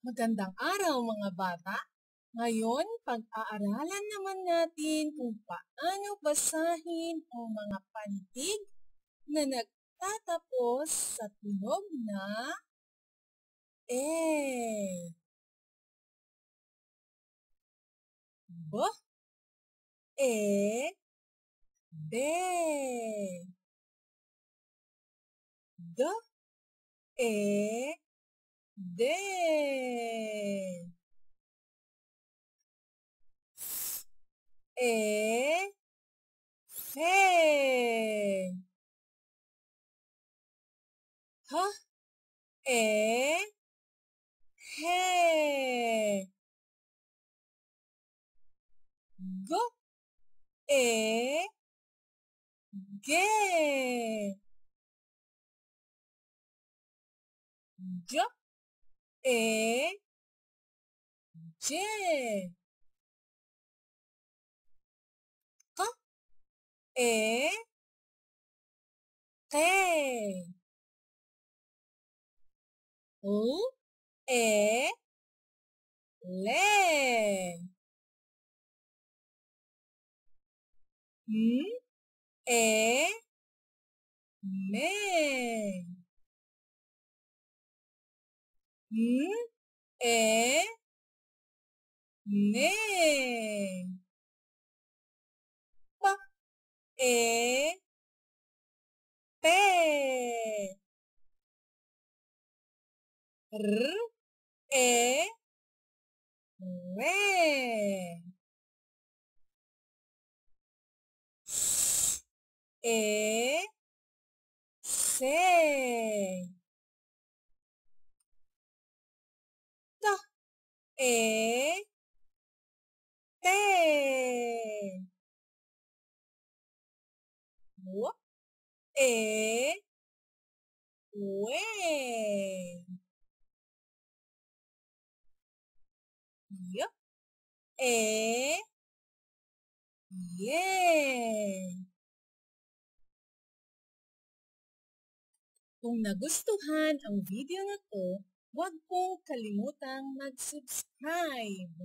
Magandang araw mga bata! Ngayon, pag-aaralan naman natin kung paano basahin ang mga pantig na nagtatapos sa tunog na E. B. E. B. D. E. で、え、せ、は、え、へ、ご、え、げ、じょ、A J か A K O A れんえめんえねえ。えぺ、る、えれえせ E. Eh? Te. Eh? Wo. E. Eh? We. Yo. E. Ye Kung nagustuhan ang video na to, Huwag po kalimutang mag-subscribe!